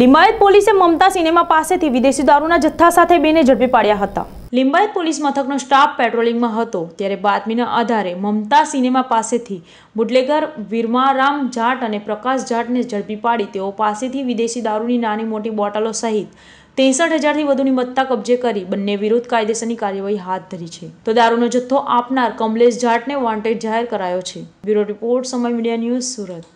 લિંબાયત પોલીસે મમતા સિનેમા પાસેથી વિદેશી દારૂના જથ્થા સાથે બેને ઝડપી પાડ્યા હતા લિંબાયત પોલીસ મથકનો સ્ટાફ પેટ્રોલિંગમાં હતો ત્યારે બાતમીના આધારે મમતા સિનેમા પાસેથી બુડલેગર વિરમારામ જાટ અને પ્રકાશ જાટને ઝડપી પાડી તેઓ પાસેથી વિદેશી દારૂની નાની મોટી બોટલો સહિત ત્રેસઠ હજારથી વધુની મત્તા કબજે કરી બંને વિરુદ્ધ કાયદેસરની કાર્યવાહી હાથ ધરી છે તો દારૂનો જથ્થો આપનાર કમલેશ જાટને વોન્ટેડ જાહેર કરાયો છે bureau report Samay media news Surat